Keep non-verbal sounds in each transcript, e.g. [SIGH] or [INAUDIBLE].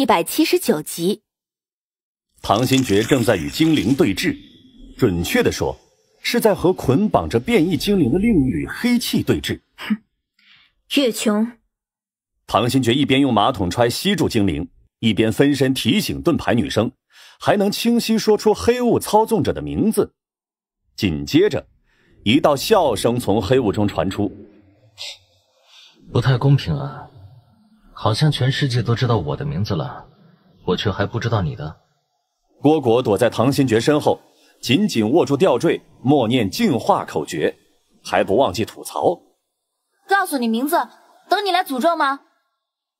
一百七十九集，唐新觉正在与精灵对峙，准确的说，是在和捆绑着变异精灵的另一缕黑气对峙。哼，月琼。唐新觉一边用马桶揣吸住精灵，一边分身提醒盾牌女生，还能清晰说出黑雾操纵者的名字。紧接着，一道笑声从黑雾中传出，不太公平啊。好像全世界都知道我的名字了，我却还不知道你的。郭果躲在唐新觉身后，紧紧握住吊坠，默念净化口诀，还不忘记吐槽：“告诉你名字，等你来诅咒吗？”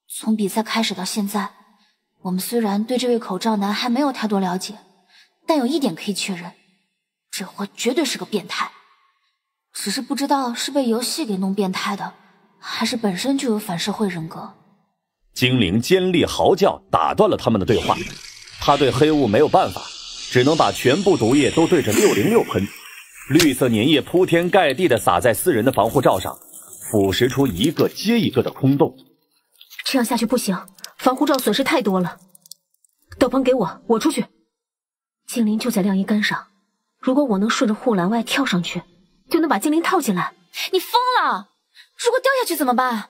从比赛开始到现在，我们虽然对这位口罩男还没有太多了解，但有一点可以确认，这货绝对是个变态。只是不知道是被游戏给弄变态的，还是本身就有反社会人格。精灵尖利嚎叫，打断了他们的对话。他对黑雾没有办法，只能把全部毒液都对着六零六喷。绿色粘液铺天盖地地洒在四人的防护罩上，腐蚀出一个接一个的空洞。这样下去不行，防护罩损失太多了。斗篷给我，我出去。精灵就在晾衣杆上，如果我能顺着护栏外跳上去，就能把精灵套进来。你疯了！如果掉下去怎么办？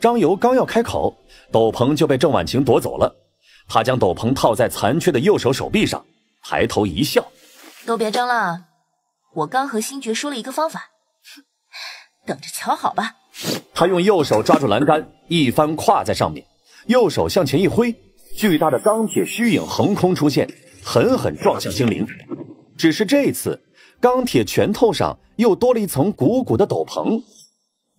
张游刚要开口，斗篷就被郑婉晴夺走了。他将斗篷套在残缺的右手手臂上，抬头一笑：“都别争了，我刚和星爵说了一个方法，等着瞧好吧。”他用右手抓住栏杆，一翻跨在上面，右手向前一挥，巨大的钢铁虚影横空出现，狠狠撞向精灵。只是这次，钢铁拳头上又多了一层鼓鼓的斗篷。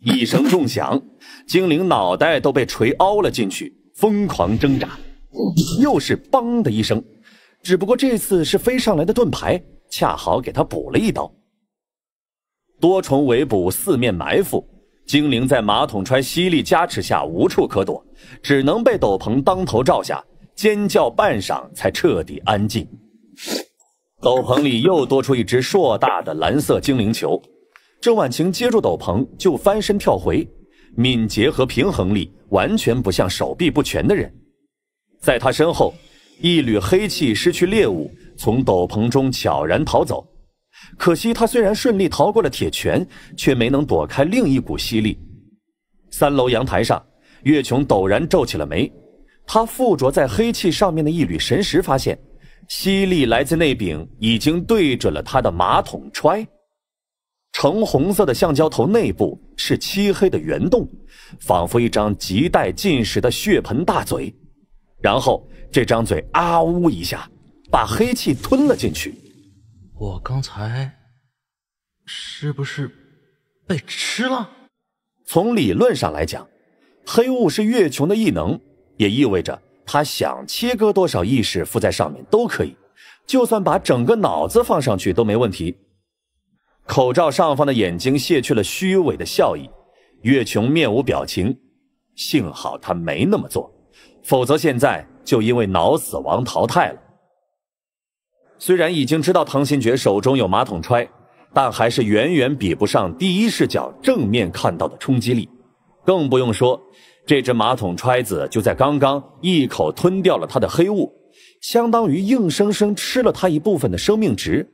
一声重响，精灵脑袋都被锤凹了进去，疯狂挣扎。又是“梆”的一声，只不过这次是飞上来的盾牌，恰好给他补了一刀。多重围捕，四面埋伏，精灵在马桶川吸力加持下无处可躲，只能被斗篷当头罩下，尖叫半晌才彻底安静。斗篷里又多出一只硕大的蓝色精灵球。郑婉晴接住斗篷，就翻身跳回，敏捷和平衡力完全不像手臂不全的人。在他身后，一缕黑气失去猎物，从斗篷中悄然逃走。可惜他虽然顺利逃过了铁拳，却没能躲开另一股吸力。三楼阳台上，月琼陡然皱起了眉。他附着在黑气上面的一缕神识发现，吸力来自那柄已经对准了他的马桶揣。橙红色的橡胶头内部是漆黑的圆洞，仿佛一张亟待进食的血盆大嘴。然后这张嘴啊呜一下，把黑气吞了进去。我刚才是不是被吃了？从理论上来讲，黑雾是月琼的异能，也意味着他想切割多少意识附在上面都可以，就算把整个脑子放上去都没问题。口罩上方的眼睛卸去了虚伪的笑意，月琼面无表情。幸好他没那么做，否则现在就因为脑死亡淘汰了。虽然已经知道唐新觉手中有马桶揣，但还是远远比不上第一视角正面看到的冲击力。更不用说，这只马桶揣子就在刚刚一口吞掉了他的黑雾，相当于硬生生吃了他一部分的生命值。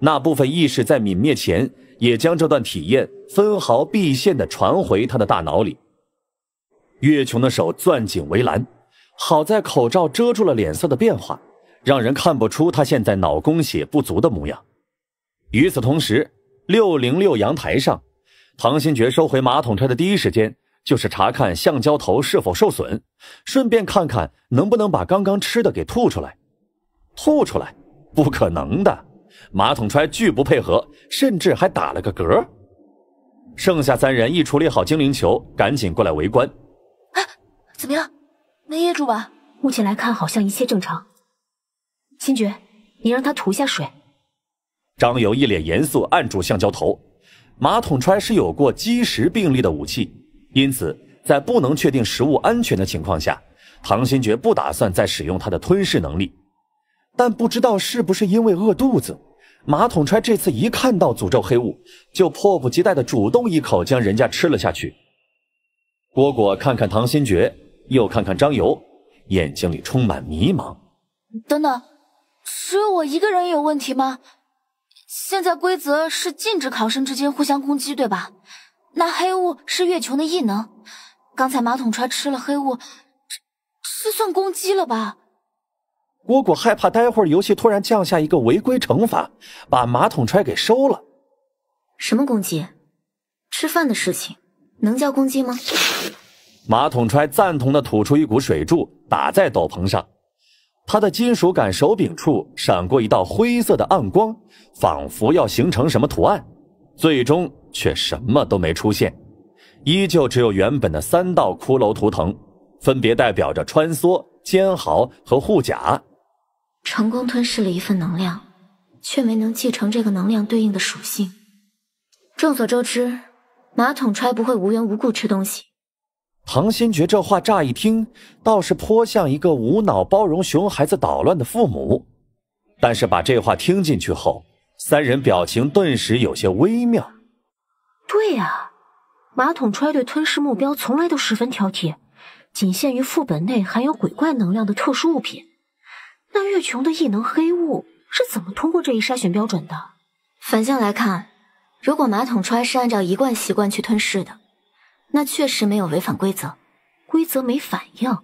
那部分意识在泯灭前，也将这段体验分毫毕现地传回他的大脑里。月琼的手攥紧围栏，好在口罩遮住了脸色的变化，让人看不出他现在脑供血不足的模样。与此同时，六零六阳台上，唐新觉收回马桶车的第一时间就是查看橡胶头是否受损，顺便看看能不能把刚刚吃的给吐出来。吐出来，不可能的。马桶揣拒不配合，甚至还打了个嗝。剩下三人一处理好精灵球，赶紧过来围观。怎么样，没噎住吧？目前来看，好像一切正常。星爵，你让他吐一下水。张友一脸严肃按住橡胶头。马桶揣是有过积食病例的武器，因此在不能确定食物安全的情况下，唐新爵不打算再使用他的吞噬能力。但不知道是不是因为饿肚子。马桶揣这次一看到诅咒黑雾，就迫不及待的主动一口将人家吃了下去。果果看看唐心觉，又看看张尤，眼睛里充满迷茫。等等，只有我一个人有问题吗？现在规则是禁止考生之间互相攻击，对吧？那黑雾是月琼的异能，刚才马桶揣吃了黑雾，这这算攻击了吧？蝈蝈害怕，待会儿游戏突然降下一个违规惩罚，把马桶揣给收了。什么攻击？吃饭的事情能叫攻击吗？马桶揣赞同的吐出一股水柱，打在斗篷上。它的金属感手柄处闪过一道灰色的暗光，仿佛要形成什么图案，最终却什么都没出现，依旧只有原本的三道骷髅图腾，分别代表着穿梭、尖毫和护甲。成功吞噬了一份能量，却没能继承这个能量对应的属性。众所周知，马桶揣不会无缘无故吃东西。唐新觉这话乍一听，倒是颇像一个无脑包容熊孩子捣乱的父母。但是把这话听进去后，三人表情顿时有些微妙。对呀，马桶揣对吞噬目标从来都十分挑剔，仅限于副本内含有鬼怪能量的特殊物品。那月琼的异能黑雾是怎么通过这一筛选标准的？反向来看，如果马桶揣是按照一贯习惯去吞噬的，那确实没有违反规则。规则没反应，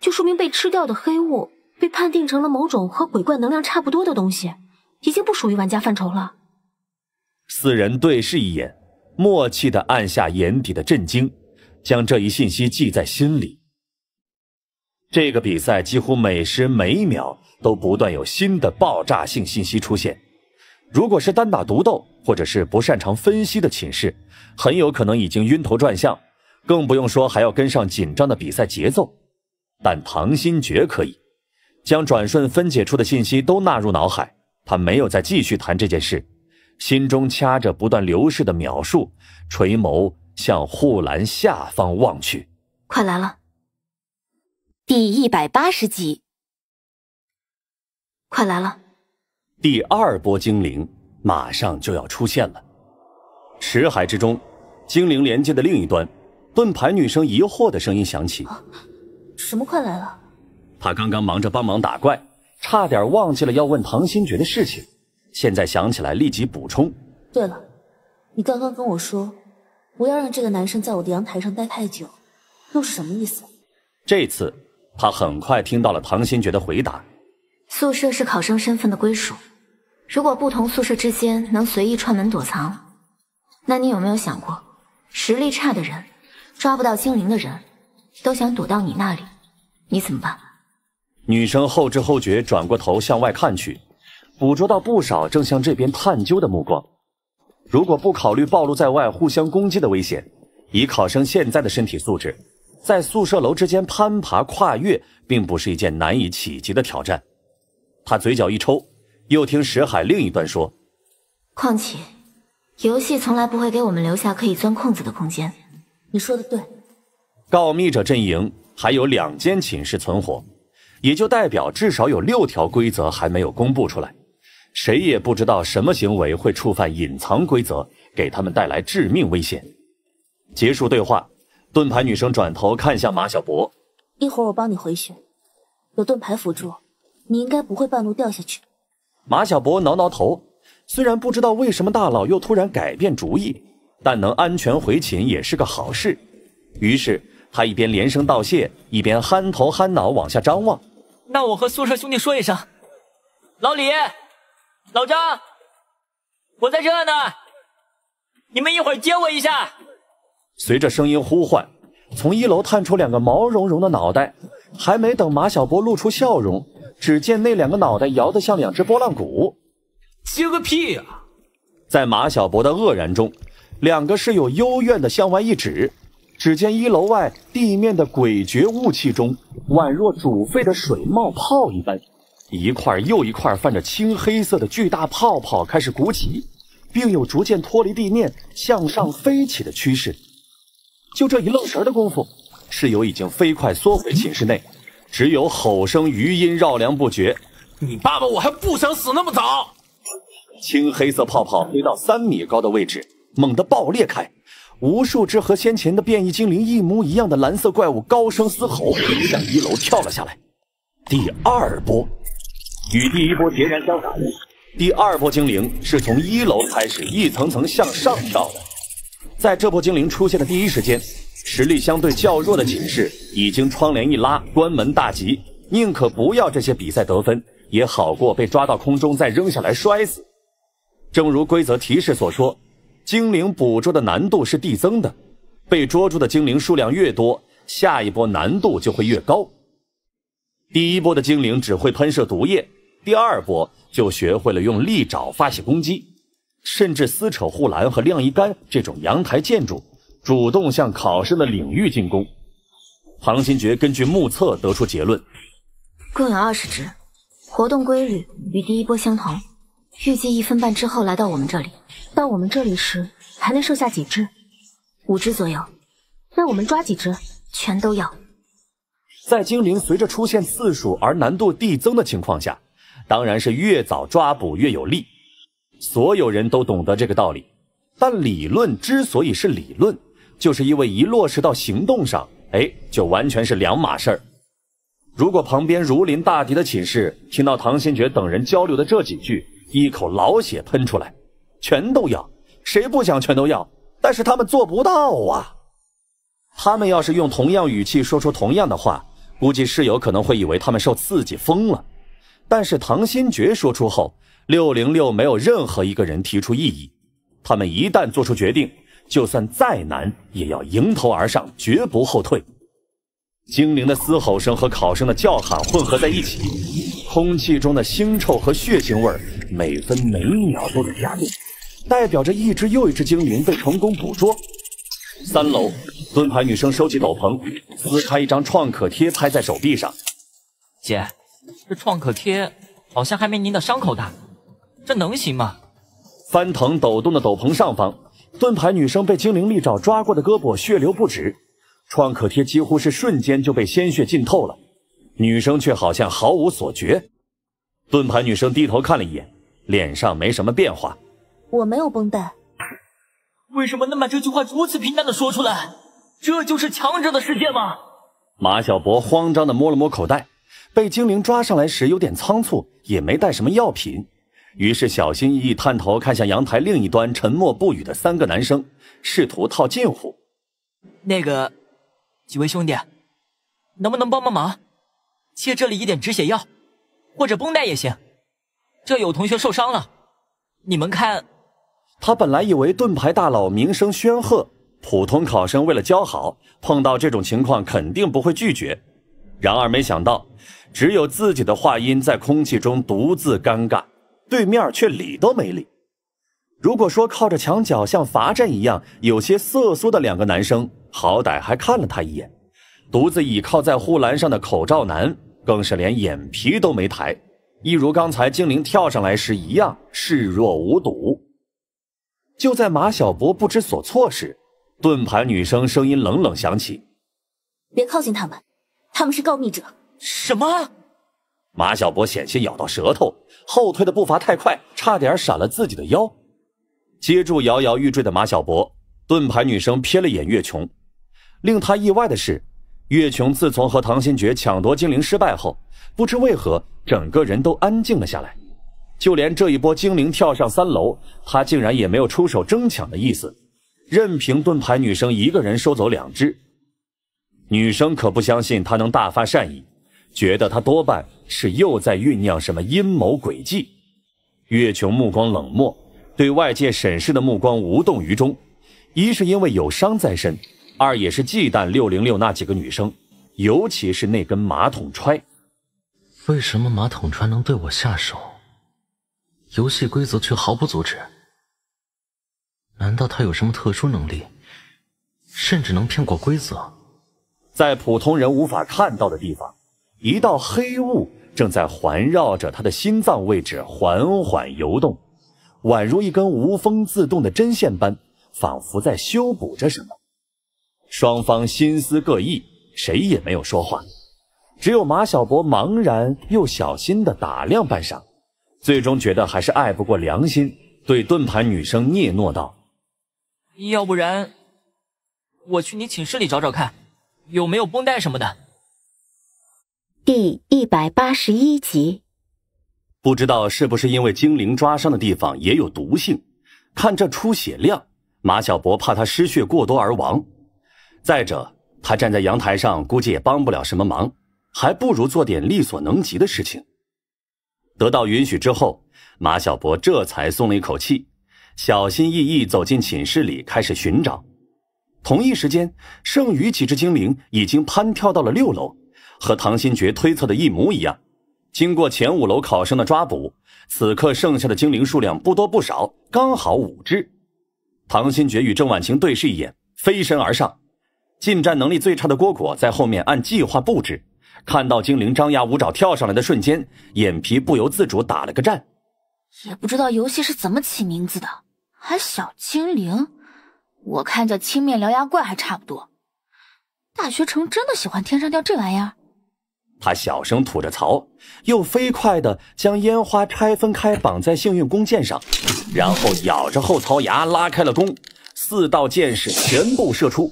就说明被吃掉的黑雾被判定成了某种和鬼怪能量差不多的东西，已经不属于玩家范畴了。四人对视一眼，默契的按下眼底的震惊，将这一信息记在心里。这个比赛几乎每时每秒都不断有新的爆炸性信息出现。如果是单打独斗，或者是不擅长分析的寝室，很有可能已经晕头转向，更不用说还要跟上紧张的比赛节奏。但唐心珏可以将转瞬分解出的信息都纳入脑海。他没有再继续谈这件事，心中掐着不断流逝的秒数，垂眸向护栏下方望去。快来了。第一百八十集，快来了！第二波精灵马上就要出现了。池海之中，精灵连接的另一端，盾牌女生疑惑的声音响起：“什么快来了？”她刚刚忙着帮忙打怪，差点忘记了要问唐心爵的事情。现在想起来，立即补充：“对了，你刚刚跟我说不要让这个男生在我的阳台上待太久，又是什么意思？”这次。他很快听到了唐心觉的回答：“宿舍是考生身份的归属，如果不同宿舍之间能随意串门躲藏，那你有没有想过，实力差的人，抓不到精灵的人，都想躲到你那里，你怎么办？”女生后知后觉转过头向外看去，捕捉到不少正向这边探究的目光。如果不考虑暴露在外互相攻击的危险，以考生现在的身体素质。在宿舍楼之间攀爬跨越，并不是一件难以企及的挑战。他嘴角一抽，又听石海另一段说：“况且，游戏从来不会给我们留下可以钻空子的空间。”你说的对。告密者阵营还有两间寝室存活，也就代表至少有六条规则还没有公布出来。谁也不知道什么行为会触犯隐藏规则，给他们带来致命危险。结束对话。盾牌女生转头看向马小博，一会儿我帮你回血，有盾牌辅助，你应该不会半路掉下去。马小博挠挠头，虽然不知道为什么大佬又突然改变主意，但能安全回寝也是个好事。于是他一边连声道谢，一边憨头憨脑往下张望。那我和宿舍兄弟说一声，老李、老张，我在这呢，你们一会儿接我一下。随着声音呼唤，从一楼探出两个毛茸茸的脑袋。还没等马小波露出笑容，只见那两个脑袋摇得像两只拨浪鼓。接个屁啊！在马小波的愕然中，两个室友幽怨地向外一指。只见一楼外地面的诡谲雾气中，宛若煮沸的水冒泡一般，一块又一块泛着青黑色的巨大泡泡开始鼓起，并有逐渐脱离地面向上飞起的趋势。就这一愣神的功夫，室友已经飞快缩回寝室内，只有吼声余音绕梁不绝。你爸爸我还不想死那么早！青黑色泡泡飞到三米高的位置，猛地爆裂开，无数只和先前的变异精灵一模一样的蓝色怪物高声嘶吼，向一楼跳了下来。第二波与第一波截然相反，第二波精灵是从一楼开始一层层向上跳的。在这波精灵出现的第一时间，实力相对较弱的寝室已经窗帘一拉，关门大吉。宁可不要这些比赛得分，也好过被抓到空中再扔下来摔死。正如规则提示所说，精灵捕捉的难度是递增的，被捉住的精灵数量越多，下一波难度就会越高。第一波的精灵只会喷射毒液，第二波就学会了用利爪发起攻击。甚至撕扯护栏和晾衣杆这种阳台建筑，主动向考生的领域进攻。庞新觉根据目测得出结论：共有二十只，活动规律与第一波相同，预计一分半之后来到我们这里。到我们这里时还能剩下几只？五只左右。那我们抓几只？全都要。在精灵随着出现次数而难度递增的情况下，当然是越早抓捕越有利。所有人都懂得这个道理，但理论之所以是理论，就是因为一落实到行动上，哎，就完全是两码事儿。如果旁边如临大敌的寝室听到唐新觉等人交流的这几句，一口老血喷出来，全都要，谁不想全都要？但是他们做不到啊。他们要是用同样语气说出同样的话，估计室友可能会以为他们受刺激疯了。但是唐新觉说出后。六零六没有任何一个人提出异议，他们一旦做出决定，就算再难也要迎头而上，绝不后退。精灵的嘶吼声和考生的叫喊混合在一起，空气中的腥臭和血腥味儿每分每秒都在加重，代表着一只又一只精灵被成功捕捉。三楼，蹲牌女生收起斗篷，撕开一张创可贴拍在手臂上。姐，这创可贴好像还没您的伤口大。这能行吗？翻腾抖动的斗篷上方，盾牌女生被精灵利爪抓过的胳膊血流不止，创可贴几乎是瞬间就被鲜血浸透了。女生却好像毫无所觉。盾牌女生低头看了一眼，脸上没什么变化。我没有绷带。为什么能把这句话如此平淡的说出来？这就是强者的世界吗？马小博慌张的摸了摸口袋，被精灵抓上来时有点仓促，也没带什么药品。于是小心翼翼探头看向阳台另一端沉默不语的三个男生，试图套近乎。那个几位兄弟，能不能帮帮忙，借这里一点止血药，或者绷带也行。这有同学受伤了，你们看。他本来以为盾牌大佬名声喧赫，普通考生为了交好，碰到这种情况肯定不会拒绝。然而没想到，只有自己的话音在空气中独自尴尬。对面却理都没理。如果说靠着墙角像罚站一样有些瑟缩的两个男生，好歹还看了他一眼；独自倚靠在护栏上的口罩男，更是连眼皮都没抬，一如刚才精灵跳上来时一样视若无睹。就在马小博不知所措时，盾牌女生声音冷冷响起：“别靠近他们，他们是告密者。”什么？马小博险些咬到舌头，后退的步伐太快，差点闪了自己的腰。接住摇摇欲坠的马小博，盾牌女生瞥了眼月琼，令她意外的是，月琼自从和唐心珏抢夺精灵失败后，不知为何整个人都安静了下来，就连这一波精灵跳上三楼，她竟然也没有出手争抢的意思，任凭盾牌女生一个人收走两只。女生可不相信她能大发善意，觉得她多半。是又在酝酿什么阴谋诡计？月琼目光冷漠，对外界审视的目光无动于衷。一是因为有伤在身，二也是忌惮六零六那几个女生，尤其是那根马桶揣。为什么马桶揣能对我下手？游戏规则却毫不阻止。难道他有什么特殊能力，甚至能骗过规则？在普通人无法看到的地方，一道黑雾。正在环绕着他的心脏位置缓缓游动，宛如一根无风自动的针线般，仿佛在修补着什么。双方心思各异，谁也没有说话，只有马小博茫然又小心地打量半晌，最终觉得还是爱不过良心，对盾牌女生聂诺道：“要不然，我去你寝室里找找看，有没有绷带什么的。”第一百八十一集，不知道是不是因为精灵抓伤的地方也有毒性，看这出血量，马小博怕他失血过多而亡。再者，他站在阳台上，估计也帮不了什么忙，还不如做点力所能及的事情。得到允许之后，马小博这才松了一口气，小心翼翼走进寝室里开始寻找。同一时间，剩余几只精灵已经攀跳到了六楼。和唐心珏推测的一模一样。经过前五楼考生的抓捕，此刻剩下的精灵数量不多不少，刚好五只。唐心珏与郑婉晴对视一眼，飞身而上。近战能力最差的蝈蝈在后面按计划布置。看到精灵张牙舞爪跳上来的瞬间，眼皮不由自主打了个颤。也不知道游戏是怎么起名字的，还小精灵，我看叫青面獠牙怪还差不多。大学城真的喜欢天上掉这玩意儿？他小声吐着槽，又飞快地将烟花拆分开，绑在幸运弓箭上，然后咬着后槽牙拉开了弓，四道箭矢全部射出。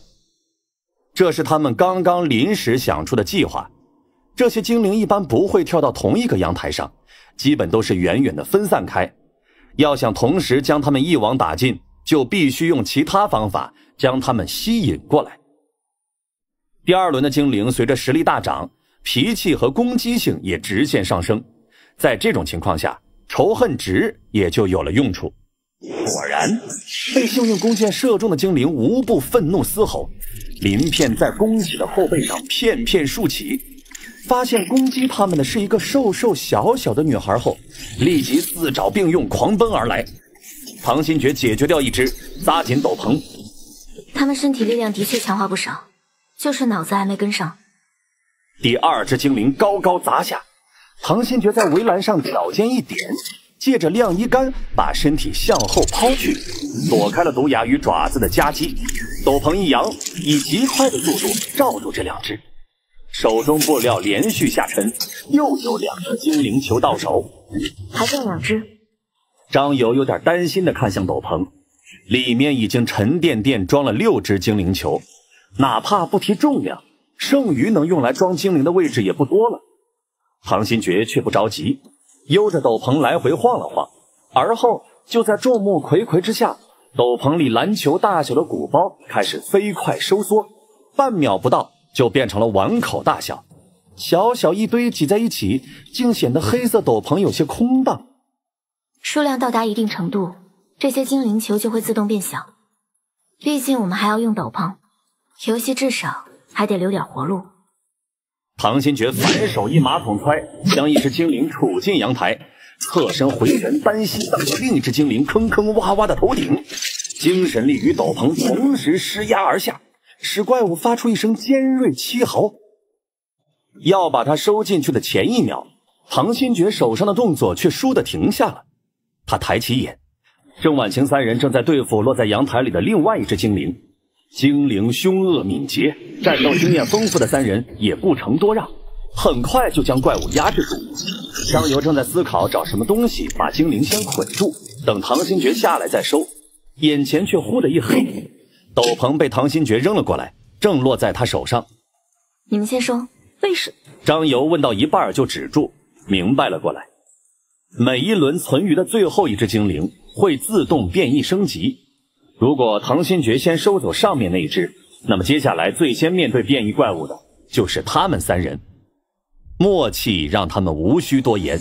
这是他们刚刚临时想出的计划。这些精灵一般不会跳到同一个阳台上，基本都是远远地分散开。要想同时将他们一网打尽，就必须用其他方法将他们吸引过来。第二轮的精灵随着实力大涨。脾气和攻击性也直线上升，在这种情况下，仇恨值也就有了用处。果然，被幸运弓箭射中的精灵无不愤怒嘶吼，鳞片在弓起的后背上片片竖起。发现攻击他们的是一个瘦瘦小小的女孩后，立即四爪并用狂奔而来。唐心觉解决掉一只，扎紧斗篷。他们身体力量的确强化不少，就是脑子还没跟上。第二只精灵高高砸下，唐新珏在围栏上脚尖一点，借着晾衣杆把身体向后抛去，躲开了毒牙与爪子的夹击。斗篷一扬，以极快的速度罩住这两只，手中布料连续下沉，又有两个精灵球到手，还剩两只。张友有点担心地看向斗篷，里面已经沉甸甸装了六只精灵球，哪怕不提重量。剩余能用来装精灵的位置也不多了，唐心觉却不着急，悠着斗篷来回晃了晃，而后就在众目睽睽之下，斗篷里篮球大小的鼓包开始飞快收缩，半秒不到就变成了碗口大小，小小一堆挤在一起，竟显得黑色斗篷有些空荡。数量到达一定程度，这些精灵球就会自动变小。毕竟我们还要用斗篷，游戏至少。还得留点活路。唐新觉反手一马桶揣，将一只精灵杵进阳台，侧身回旋单膝挡另一只精灵坑坑洼洼的头顶，精神力与斗篷同时施压而下，使怪物发出一声尖锐凄嚎。要把它收进去的前一秒，唐新觉手上的动作却倏地停下了。他抬起眼，郑婉晴三人正在对付落在阳台里的另外一只精灵。精灵凶恶敏捷，战斗经验丰富的三人也不成多让，很快就将怪物压制住。张游正在思考找什么东西把精灵先捆住，等唐新觉下来再收，眼前却忽的一黑，斗篷被唐新觉扔了过来，正落在他手上。你们先说，为什么？张游问到一半就止住，明白了过来。每一轮存余的最后一只精灵会自动变异升级。如果唐新觉先收走上面那只，那么接下来最先面对变异怪物的就是他们三人。默契让他们无需多言，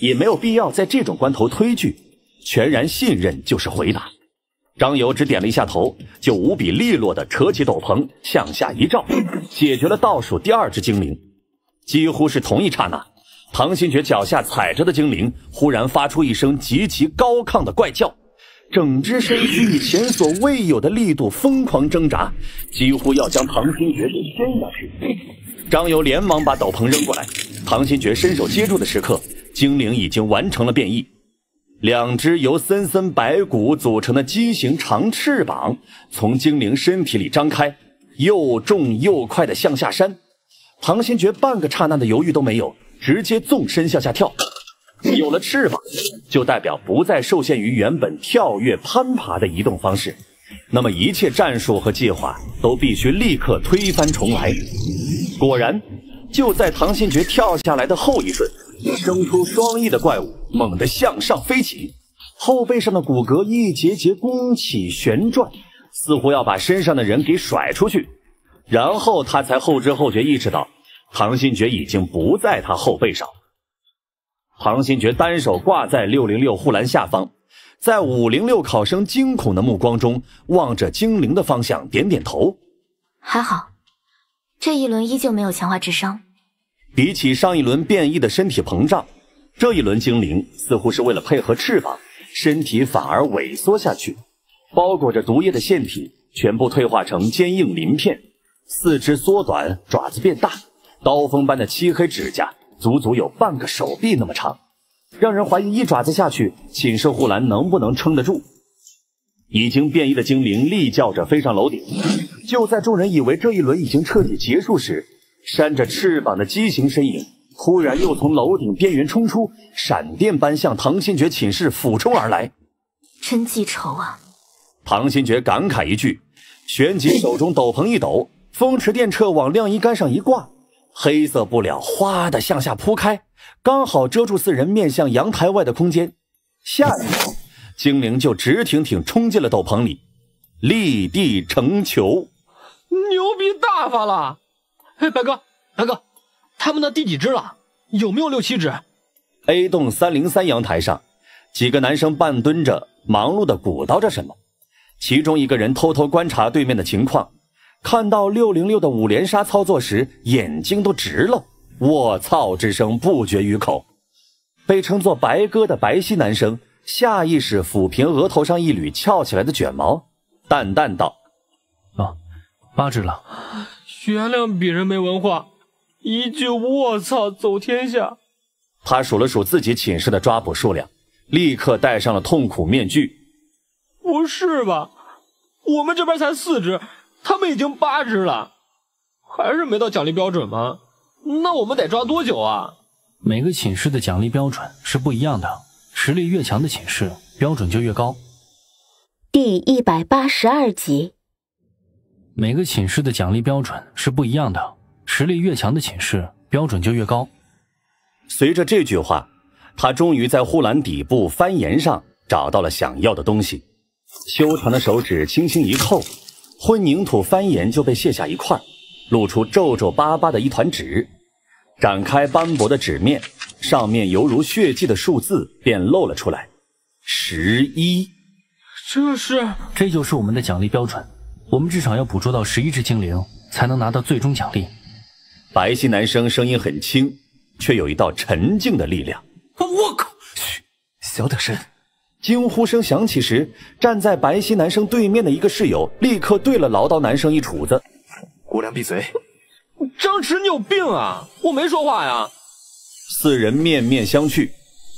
也没有必要在这种关头推拒，全然信任就是回答。张友只点了一下头，就无比利落的扯起斗篷向下一照，解决了倒数第二只精灵。几乎是同一刹那，唐新觉脚下踩着的精灵忽然发出一声极其高亢的怪叫。整只身躯以前所未有的力度疯狂挣扎，几乎要将唐新觉给掀下去。张友连忙把斗篷扔过来，唐新觉伸手接住的时刻，精灵已经完成了变异。两只由森森白骨组成的畸形长翅膀从精灵身体里张开，又重又快的向下扇。唐新觉半个刹那的犹豫都没有，直接纵身向下跳。有了翅膀，就代表不再受限于原本跳跃、攀爬的移动方式。那么一切战术和计划都必须立刻推翻重来。果然，就在唐新觉跳下来的后一瞬，生出双翼的怪物猛地向上飞起，后背上的骨骼一节节弓起、旋转，似乎要把身上的人给甩出去。然后他才后知后觉意识到，唐新觉已经不在他后背上。唐新觉单手挂在六零六护栏下方，在五零六考生惊恐的目光中，望着精灵的方向，点点头。还好，这一轮依旧没有强化智商。比起上一轮变异的身体膨胀，这一轮精灵似乎是为了配合翅膀，身体反而萎缩下去，包裹着毒液的腺体全部退化成坚硬鳞片，四肢缩短，爪子变大，刀锋般的漆黑指甲。足足有半个手臂那么长，让人怀疑一爪子下去，寝室护栏能不能撑得住？已经变异的精灵厉叫着飞上楼顶。就在众人以为这一轮已经彻底结束时，扇着翅膀的畸形身影忽然又从楼顶边缘冲出，闪电般向唐新觉寝室俯冲而来。真记仇啊！唐新觉感慨一句，旋即手中斗篷一抖，风驰电掣往晾衣杆上一挂。黑色布料哗的向下铺开，刚好遮住四人面向阳台外的空间。下一秒，精灵就直挺挺冲进了斗篷里，立地成球，[LAUGHS] 牛逼大发了！哎，白哥，白哥，他们那第几只了？有没有六七只？A 栋三零三阳台上，几个男生半蹲着，忙碌的鼓捣着什么。其中一个人偷偷观察对面的情况。看到六零六的五连杀操作时，眼睛都直了，卧槽”之声不绝于口。被称作白哥的白皙男生下意识抚平额头上一缕翘起来的卷毛，淡淡道：“哦，八只了。原谅鄙人没文化，一句卧槽走天下。”他数了数自己寝室的抓捕数量，立刻戴上了痛苦面具。不是吧，我们这边才四只。他们已经八只了，还是没到奖励标准吗？那我们得抓多久啊？每个寝室的奖励标准是不一样的，实力越强的寝室标准就越高。第一百八十二集，每个寝室的奖励标准是不一样的，实力越强的寝室标准就越高。随着这句话，他终于在护栏底部翻岩上找到了想要的东西，修长的手指轻轻一扣。混凝土翻岩就被卸下一块，露出皱皱巴巴的一团纸。展开斑驳的纸面，上面犹如血迹的数字便露了出来。十一，这是？这就是我们的奖励标准。我们至少要捕捉到十一只精灵，才能拿到最终奖励。白皙男生声音很轻，却有一道沉静的力量。我靠！嘘，小点声。惊呼声响起时，站在白皙男生对面的一个室友立刻对了唠叨男生一杵子：“郭良闭嘴！”张弛，你有病啊！我没说话呀！四人面面相觑。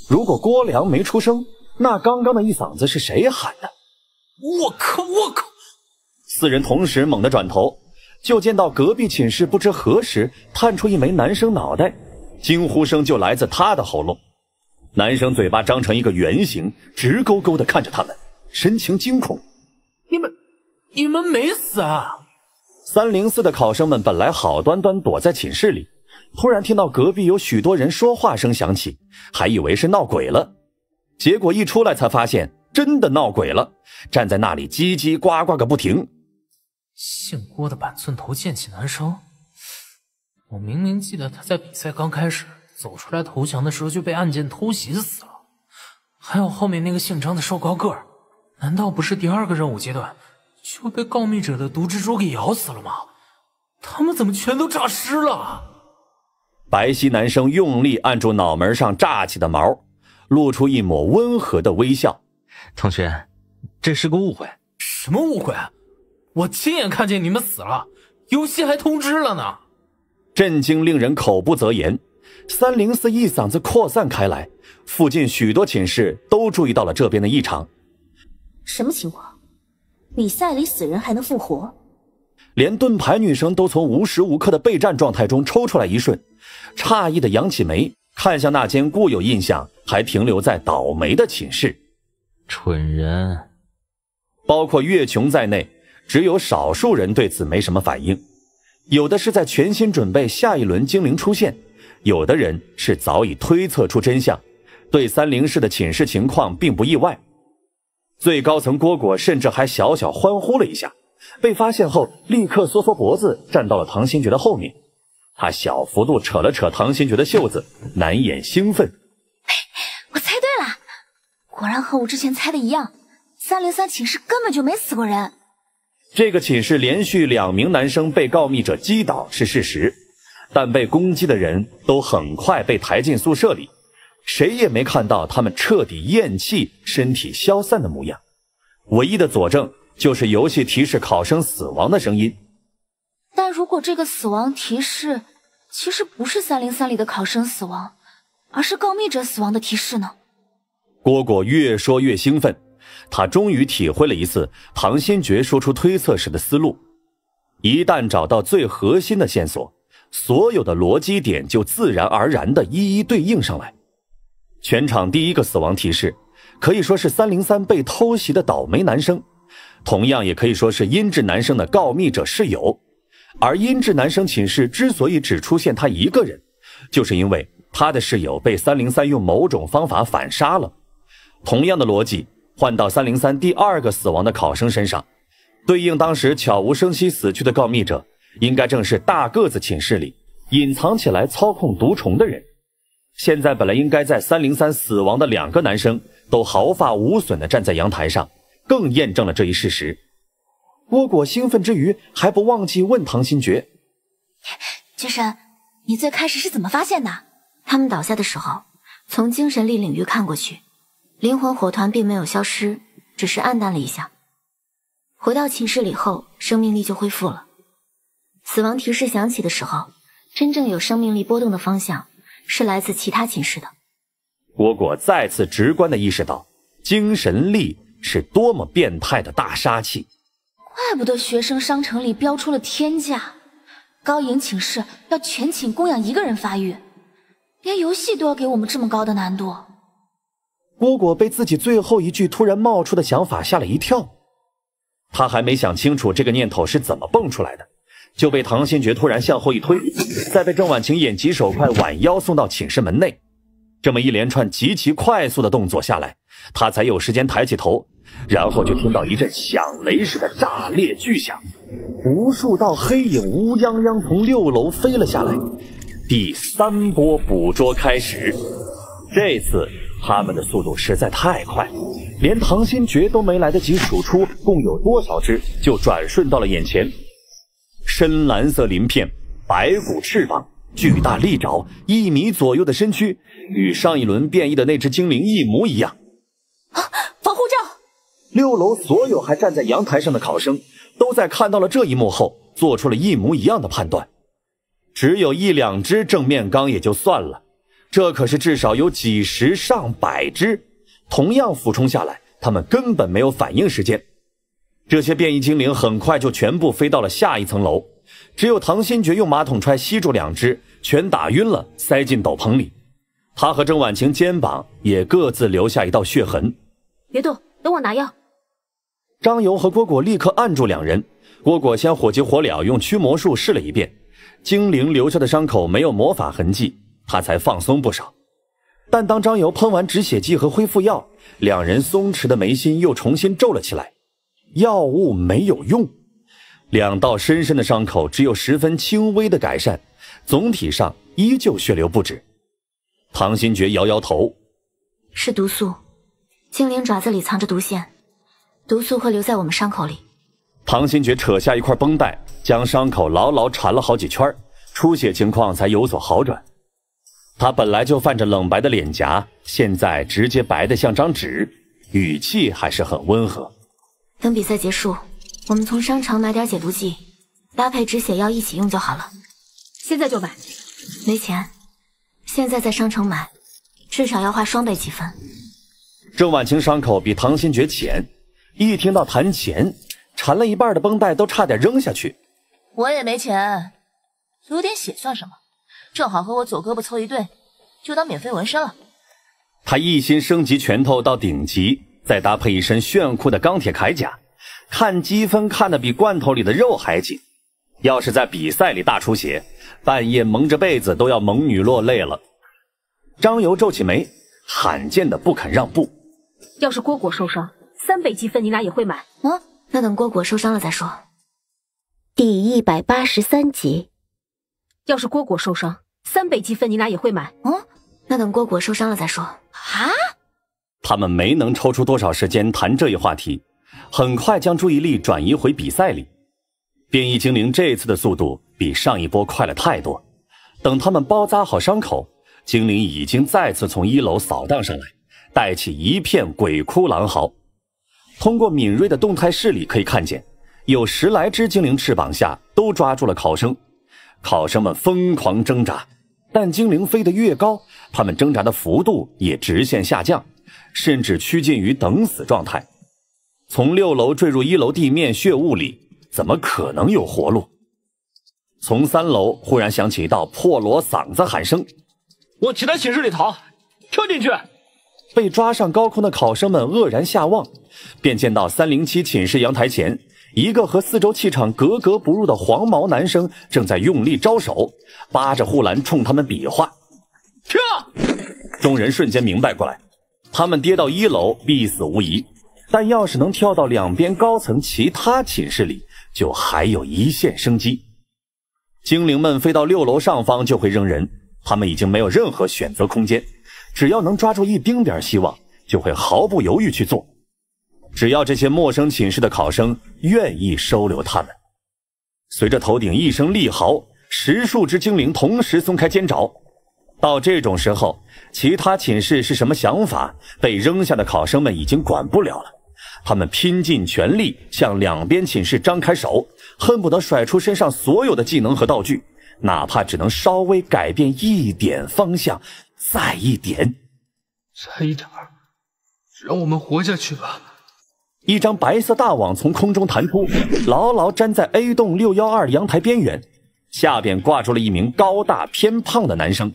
如果郭良没出声，那刚刚的一嗓子是谁喊的？我靠！我靠！四人同时猛地转头，就见到隔壁寝室不知何时探出一枚男生脑袋，惊呼声就来自他的喉咙。男生嘴巴张成一个圆形，直勾勾的看着他们，神情惊恐。你们，你们没死啊？三零四的考生们本来好端端躲在寝室里，突然听到隔壁有许多人说话声响起，还以为是闹鬼了。结果一出来才发现，真的闹鬼了，站在那里叽叽呱呱个不停。姓郭的板寸头剑气男生，我明明记得他在比赛刚开始。走出来投降的时候就被暗箭偷袭死了，还有后面那个姓张的瘦高个，难道不是第二个任务阶段就被告密者的毒蜘蛛给咬死了吗？他们怎么全都诈尸了？白皙男生用力按住脑门上炸起的毛，露出一抹温和的微笑。同学，这是个误会。什么误会？我亲眼看见你们死了，游戏还通知了呢。震惊令人口不择言。三零四一嗓子扩散开来，附近许多寝室都注意到了这边的异常。什么情况？比赛里死人还能复活？连盾牌女生都从无时无刻的备战状态中抽出来一瞬，诧异的扬起眉，看向那间固有印象还停留在倒霉的寝室。蠢人，包括月琼在内，只有少数人对此没什么反应，有的是在全心准备下一轮精灵出现。有的人是早已推测出真相，对三零室的寝室情况并不意外。最高层蝈蝈甚至还小小欢呼了一下，被发现后立刻缩缩脖子，站到了唐心珏的后面。他小幅度扯了扯唐心珏的袖子，难掩兴奋：“我猜对了，果然和我之前猜的一样，三零三寝室根本就没死过人。这个寝室连续两名男生被告密者击倒是事实。”但被攻击的人都很快被抬进宿舍里，谁也没看到他们彻底咽气、身体消散的模样。唯一的佐证就是游戏提示考生死亡的声音。但如果这个死亡提示其实不是三零三里的考生死亡，而是告密者死亡的提示呢？蝈蝈越说越兴奋，他终于体会了一次唐新觉说出推测时的思路：一旦找到最核心的线索。所有的逻辑点就自然而然的一一对应上来。全场第一个死亡提示，可以说是三零三被偷袭的倒霉男生，同样也可以说是音质男生的告密者室友。而音质男生寝室之所以只出现他一个人，就是因为他的室友被三零三用某种方法反杀了。同样的逻辑换到三零三第二个死亡的考生身上，对应当时悄无声息死去的告密者。应该正是大个子寝室里隐藏起来操控毒虫的人。现在本来应该在三零三死亡的两个男生，都毫发无损地站在阳台上，更验证了这一事实。倭果兴奋之余，还不忘记问唐心珏：“珏神，你最开始是怎么发现的？他们倒下的时候，从精神力领域看过去，灵魂火团并没有消失，只是暗淡了一下。回到寝室里后，生命力就恢复了。”死亡提示响起的时候，真正有生命力波动的方向是来自其他寝室的。果果再次直观的意识到，精神力是多么变态的大杀器。怪不得学生商城里标出了天价，高莹寝室要全寝供养一个人发育，连游戏都要给我们这么高的难度。果果被自己最后一句突然冒出的想法吓了一跳，他还没想清楚这个念头是怎么蹦出来的。就被唐新觉突然向后一推，再被郑婉晴眼疾手快挽腰送到寝室门内。这么一连串极其快速的动作下来，他才有时间抬起头，然后就听到一阵响雷似的炸裂巨响，无数道黑影乌泱泱从六楼飞了下来。第三波捕捉开始，这次他们的速度实在太快，连唐新觉都没来得及数出共有多少只，就转瞬到了眼前。深蓝色鳞片，白骨翅膀，巨大利爪，一米左右的身躯，与上一轮变异的那只精灵一模一样。啊！防护罩。六楼所有还站在阳台上的考生，都在看到了这一幕后，做出了一模一样的判断。只有一两只正面刚也就算了，这可是至少有几十上百只，同样俯冲下来，他们根本没有反应时间。这些变异精灵很快就全部飞到了下一层楼，只有唐心珏用马桶踹吸住两只，全打晕了，塞进斗篷里。他和郑婉晴肩膀也各自留下一道血痕。别动，等我拿药。张游和蝈蝈立刻按住两人。蝈蝈先火急火燎用驱魔术试了一遍，精灵留下的伤口没有魔法痕迹，他才放松不少。但当张游喷完止血剂和恢复药，两人松弛的眉心又重新皱了起来。药物没有用，两道深深的伤口只有十分轻微的改善，总体上依旧血流不止。唐心珏摇摇头：“是毒素，精灵爪子里藏着毒腺，毒素会留在我们伤口里。”唐心珏扯下一块绷带，将伤口牢牢缠了好几圈，出血情况才有所好转。他本来就泛着冷白的脸颊，现在直接白得像张纸，语气还是很温和。等比赛结束，我们从商城买点解毒剂，搭配止血药一起用就好了。现在就买，没钱。现在在商城买，至少要花双倍积分。郑婉晴伤口比唐新觉浅，一听到谈钱，缠了一半的绷带都差点扔下去。我也没钱，流点血算什么？正好和我左胳膊凑一对，就当免费纹身了。他一心升级拳头到顶级。再搭配一身炫酷的钢铁铠甲，看积分看得比罐头里的肉还紧。要是在比赛里大出血，半夜蒙着被子都要蒙女落泪了。张由皱起眉，罕见的不肯让步。要是蝈蝈受伤，三倍积分你俩也会买？嗯，那等蝈蝈受伤了再说。第一百八十三集。要是蝈蝈受伤，三倍积分你俩也会买？嗯，那等蝈蝈受伤了再说。啊？他们没能抽出多少时间谈这一话题，很快将注意力转移回比赛里。变异精灵这次的速度比上一波快了太多。等他们包扎好伤口，精灵已经再次从一楼扫荡上来，带起一片鬼哭狼嚎。通过敏锐的动态视力可以看见，有十来只精灵翅膀下都抓住了考生，考生们疯狂挣扎，但精灵飞得越高，他们挣扎的幅度也直线下降。甚至趋近于等死状态，从六楼坠入一楼地面血雾里，怎么可能有活路？从三楼忽然响起一道破锣嗓子喊声：“往其他寝室里逃，跳进去！”被抓上高空的考生们愕然下望，便见到三零七寝室阳台前，一个和四周气场格格不入的黄毛男生正在用力招手，扒着护栏冲他们比划：“跳！”众人瞬间明白过来。他们跌到一楼必死无疑，但要是能跳到两边高层其他寝室里，就还有一线生机。精灵们飞到六楼上方就会扔人，他们已经没有任何选择空间，只要能抓住一丁点希望，就会毫不犹豫去做。只要这些陌生寝室的考生愿意收留他们，随着头顶一声厉嚎，十数只精灵同时松开尖爪。到这种时候。其他寝室是什么想法？被扔下的考生们已经管不了了，他们拼尽全力向两边寝室张开手，恨不得甩出身上所有的技能和道具，哪怕只能稍微改变一点方向，再一点，再一点儿，让我们活下去吧！一张白色大网从空中弹出，牢牢粘在 A 栋六幺二阳台边缘，下边挂住了一名高大偏胖的男生。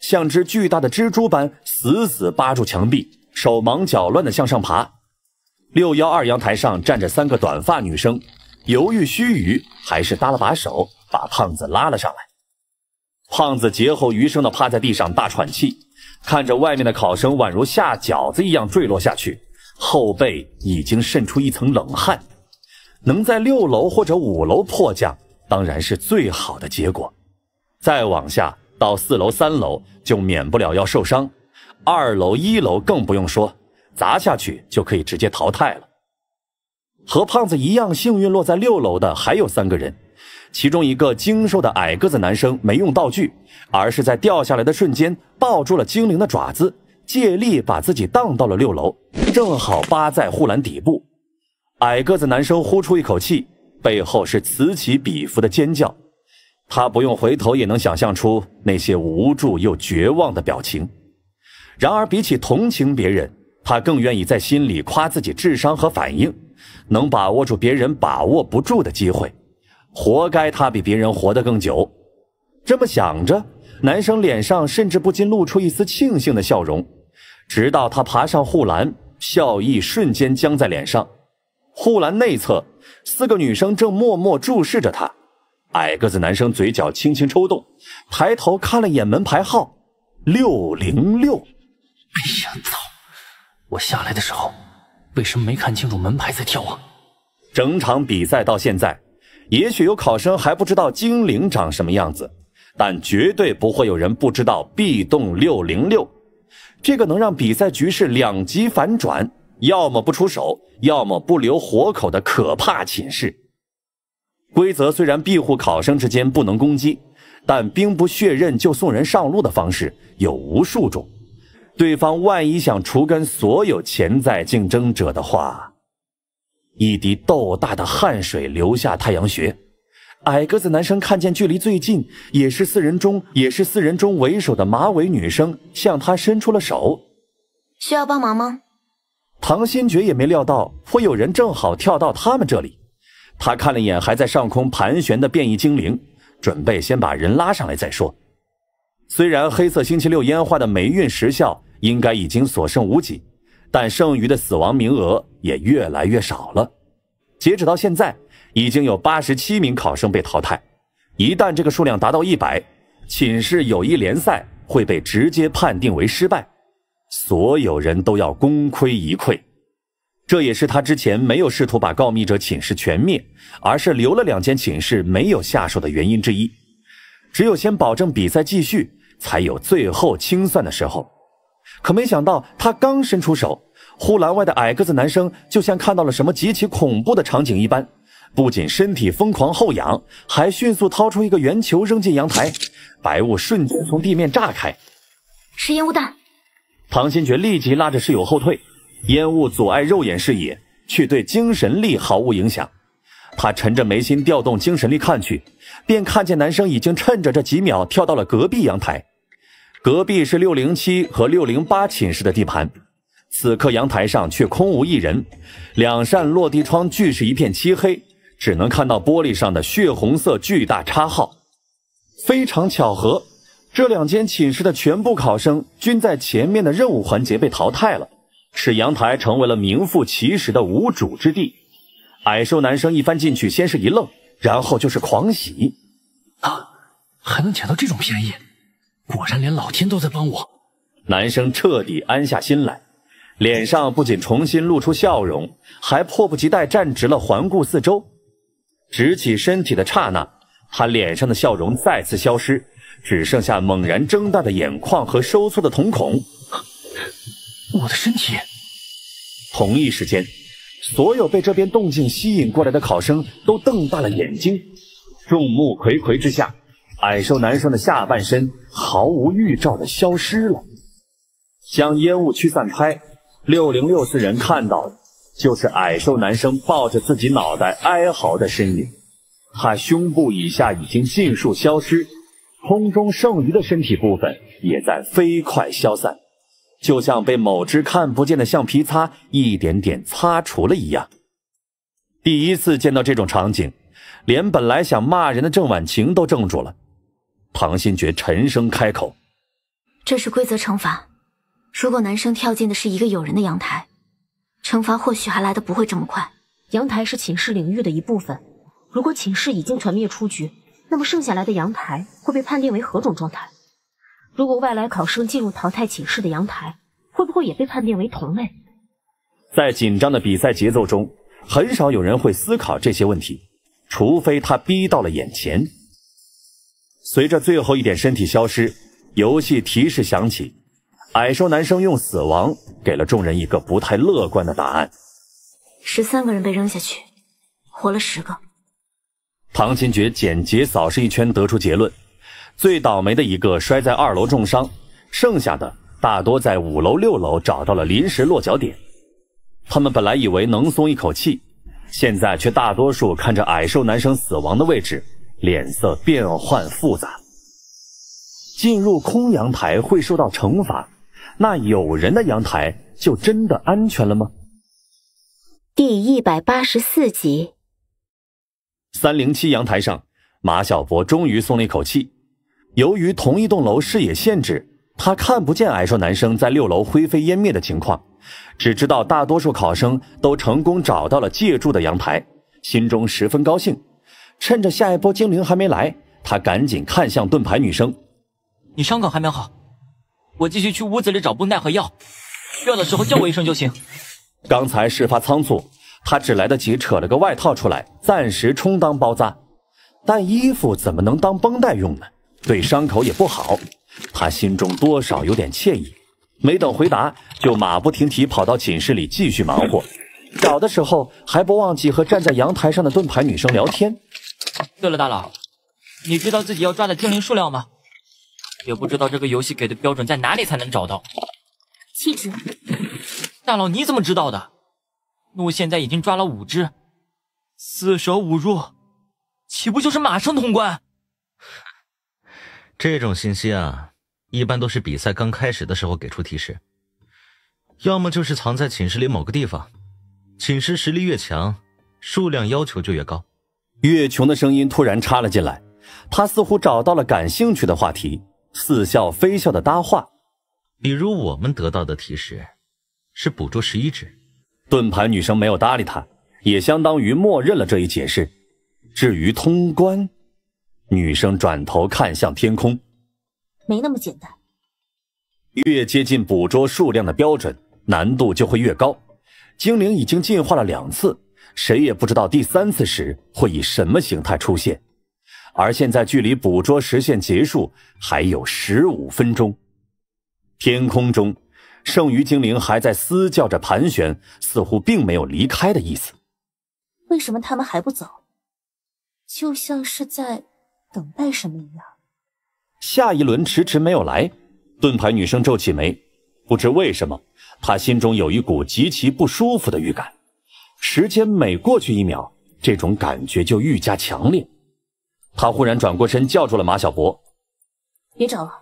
像只巨大的蜘蛛般死死扒住墙壁，手忙脚乱地向上爬。六幺二阳台上站着三个短发女生，犹豫须臾，还是搭了把手，把胖子拉了上来。胖子劫后余生地趴在地上大喘气，看着外面的考生宛如下饺子一样坠落下去，后背已经渗出一层冷汗。能在六楼或者五楼迫降，当然是最好的结果。再往下。到四楼、三楼就免不了要受伤，二楼、一楼更不用说，砸下去就可以直接淘汰了。和胖子一样幸运落在六楼的还有三个人，其中一个精瘦的矮个子男生没用道具，而是在掉下来的瞬间抱住了精灵的爪子，借力把自己荡到了六楼，正好扒在护栏底部。矮个子男生呼出一口气，背后是此起彼伏的尖叫。他不用回头也能想象出那些无助又绝望的表情。然而，比起同情别人，他更愿意在心里夸自己智商和反应，能把握住别人把握不住的机会，活该他比别人活得更久。这么想着，男生脸上甚至不禁露出一丝庆幸的笑容。直到他爬上护栏，笑意瞬间僵在脸上。护栏内侧，四个女生正默默注视着他。矮个子男生嘴角轻轻抽动，抬头看了一眼门牌号，六零六。哎呀，糟！我下来的时候为什么没看清楚门牌在跳啊？整场比赛到现在，也许有考生还不知道精灵长什么样子，但绝对不会有人不知道 B 栋六零六这个能让比赛局势两极反转，要么不出手，要么不留活口的可怕寝室。规则虽然庇护考生之间不能攻击，但兵不血刃就送人上路的方式有无数种。对方万一想除根所有潜在竞争者的话，一滴豆大的汗水流下太阳穴。矮个子男生看见距离最近，也是四人中也是四人中为首的马尾女生向他伸出了手，需要帮忙吗？唐新觉也没料到会有人正好跳到他们这里。他看了一眼还在上空盘旋的变异精灵，准备先把人拉上来再说。虽然黑色星期六烟花的霉运时效应该已经所剩无几，但剩余的死亡名额也越来越少了。截止到现在，已经有八十七名考生被淘汰。一旦这个数量达到一百，寝室友谊联赛会被直接判定为失败，所有人都要功亏一篑。这也是他之前没有试图把告密者寝室全灭，而是留了两间寝室没有下手的原因之一。只有先保证比赛继续，才有最后清算的时候。可没想到，他刚伸出手，护栏外的矮个子男生就像看到了什么极其恐怖的场景一般，不仅身体疯狂后仰，还迅速掏出一个圆球扔进阳台，白雾瞬间从地面炸开，是烟雾弹。唐新觉立即拉着室友后退。烟雾阻碍肉眼视野，却对精神力毫无影响。他沉着眉心，调动精神力看去，便看见男生已经趁着这几秒跳到了隔壁阳台。隔壁是607和608寝室的地盘，此刻阳台上却空无一人，两扇落地窗俱是一片漆黑，只能看到玻璃上的血红色巨大叉号。非常巧合，这两间寝室的全部考生均在前面的任务环节被淘汰了。使阳台成为了名副其实的无主之地。矮瘦男生一翻进去，先是一愣，然后就是狂喜。啊，还能捡到这种便宜，果然连老天都在帮我。男生彻底安下心来，脸上不仅重新露出笑容，还迫不及待站直了，环顾四周。直起身体的刹那，他脸上的笑容再次消失，只剩下猛然睁大的眼眶和收缩的瞳孔。我的身体。同一时间，所有被这边动静吸引过来的考生都瞪大了眼睛。众目睽睽之下，矮瘦男生的下半身毫无预兆的消失了。将烟雾驱散开，六零六四人看到的就是矮瘦男生抱着自己脑袋哀嚎的身影。他胸部以下已经尽数消失，空中剩余的身体部分也在飞快消散。就像被某只看不见的橡皮擦一点点擦除了一样。第一次见到这种场景，连本来想骂人的郑婉晴都怔住了。唐新觉沉声开口：“这是规则惩罚。如果男生跳进的是一个有人的阳台，惩罚或许还来的不会这么快。阳台是寝室领域的一部分。如果寝室已经团灭出局，那么剩下来的阳台会被判定为何种状态？”如果外来考生进入淘汰寝室的阳台，会不会也被判定为同类？在紧张的比赛节奏中，很少有人会思考这些问题，除非他逼到了眼前。随着最后一点身体消失，游戏提示响起，矮瘦男生用死亡给了众人一个不太乐观的答案。十三个人被扔下去，活了十个。唐清觉简洁扫视一圈，得出结论。最倒霉的一个摔在二楼重伤，剩下的大多在五楼、六楼找到了临时落脚点。他们本来以为能松一口气，现在却大多数看着矮瘦男生死亡的位置，脸色变幻复杂。进入空阳台会受到惩罚，那有人的阳台就真的安全了吗？第一百八十四集，三零七阳台上，马小波终于松了一口气。由于同一栋楼视野限制，他看不见矮瘦男生在六楼灰飞烟灭的情况，只知道大多数考生都成功找到了借住的阳台，心中十分高兴。趁着下一波精灵还没来，他赶紧看向盾牌女生：“你伤口还没好，我继续去屋子里找布奈和药，需要的时候叫我一声就行。”刚才事发仓促，他只来得及扯了个外套出来，暂时充当包扎，但衣服怎么能当绷带用呢？对伤口也不好，他心中多少有点歉意。没等回答，就马不停蹄跑到寝室里继续忙活。找的时候还不忘记和站在阳台上的盾牌女生聊天。对了，大佬，你知道自己要抓的精灵数量吗？也不知道这个游戏给的标准在哪里才能找到。七只。大佬你怎么知道的？怒我现在已经抓了五只，四舍五入，岂不就是马上通关？这种信息啊，一般都是比赛刚开始的时候给出提示，要么就是藏在寝室里某个地方。寝室实力越强，数量要求就越高。岳琼的声音突然插了进来，他似乎找到了感兴趣的话题，似笑非笑的搭话。比如我们得到的提示，是捕捉十一只盾牌女生，没有搭理他，也相当于默认了这一解释。至于通关。女生转头看向天空，没那么简单。越接近捕捉数量的标准，难度就会越高。精灵已经进化了两次，谁也不知道第三次时会以什么形态出现。而现在距离捕捉实现结束还有十五分钟，天空中剩余精灵还在嘶叫着盘旋，似乎并没有离开的意思。为什么他们还不走？就像是在……等待什么一样？下一轮迟迟没有来，盾牌女生皱起眉，不知为什么，她心中有一股极其不舒服的预感。时间每过去一秒，这种感觉就愈加强烈。她忽然转过身，叫住了马小博：“别找了，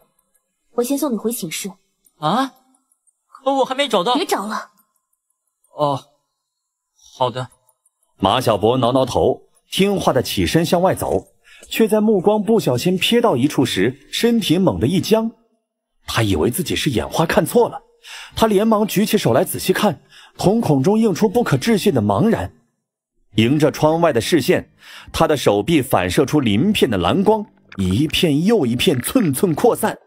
我先送你回寝室。”啊？可我还没找到。别找了。哦，好的。马小博挠挠头，听话的起身向外走。却在目光不小心瞥到一处时，身体猛地一僵。他以为自己是眼花看错了，他连忙举起手来仔细看，瞳孔中映出不可置信的茫然。迎着窗外的视线，他的手臂反射出鳞片的蓝光，一片又一片，寸寸扩散。